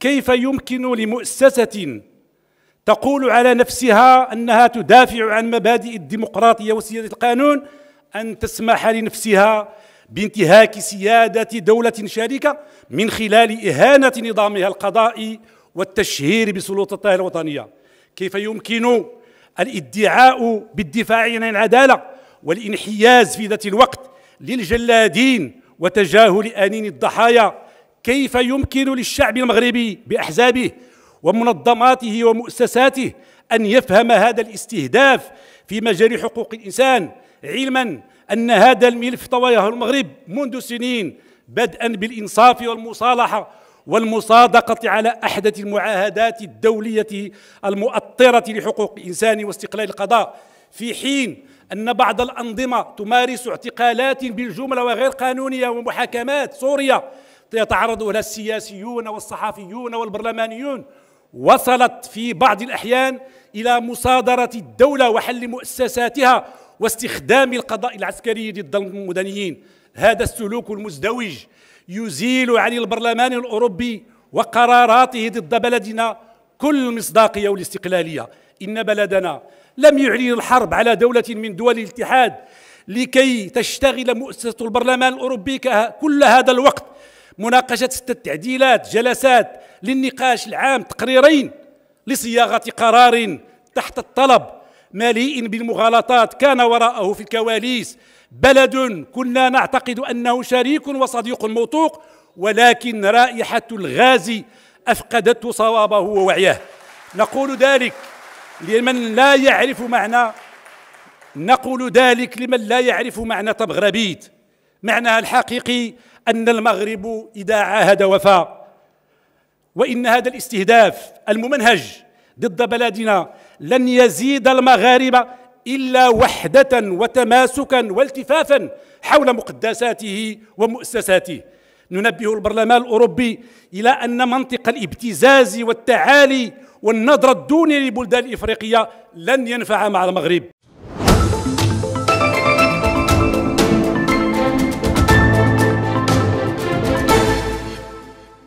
كيف يمكن لمؤسسة تقول على نفسها أنها تدافع عن مبادئ الديمقراطية وسيادة القانون أن تسمح لنفسها بانتهاك سيادة دولة شريكة من خلال إهانة نظامها القضائي والتشهير بسلطتها الوطنية كيف يمكن الادعاء بالدفاع عن العدالة والانحياز في ذات الوقت للجلادين وتجاهل أنين الضحايا كيف يمكن للشعب المغربي باحزابه ومنظماته ومؤسساته ان يفهم هذا الاستهداف في مجال حقوق الانسان علما ان هذا الملف طواياه المغرب منذ سنين بدءا بالانصاف والمصالحه والمصادقه على احدث المعاهدات الدوليه المؤطره لحقوق الانسان واستقلال القضاء في حين ان بعض الانظمه تمارس اعتقالات بالجمله وغير قانونيه ومحاكمات سوريا يتعرض لها السياسيون والصحفيون والبرلمانيون وصلت في بعض الأحيان إلى مصادرة الدولة وحل مؤسساتها واستخدام القضاء العسكري ضد المدنيين هذا السلوك المزدوج يزيل عن البرلمان الأوروبي وقراراته ضد بلدنا كل المصداقية والاستقلالية إن بلدنا لم يعلن الحرب على دولة من دول الاتحاد لكي تشتغل مؤسسة البرلمان الأوروبي كل هذا الوقت مناقشه سته تعديلات جلسات للنقاش العام تقريرين لصياغه قرار تحت الطلب مليء بالمغالطات كان وراءه في الكواليس بلد كنا نعتقد انه شريك وصديق موثوق ولكن رائحه الغاز افقدته صوابه ووعيه نقول ذلك لمن لا يعرف معنى نقول ذلك لمن لا يعرف معنى طبغربيت معناها الحقيقي أن المغرب إذا عاهد وفاء وإن هذا الاستهداف الممنهج ضد بلادنا لن يزيد المغاربة إلا وحدة وتماسكا والتفافا حول مقدساته ومؤسساته ننبه البرلمان الأوروبي إلى أن منطق الابتزاز والتعالي والنظرة الدونية للبلدان الإفريقية لن ينفع مع المغرب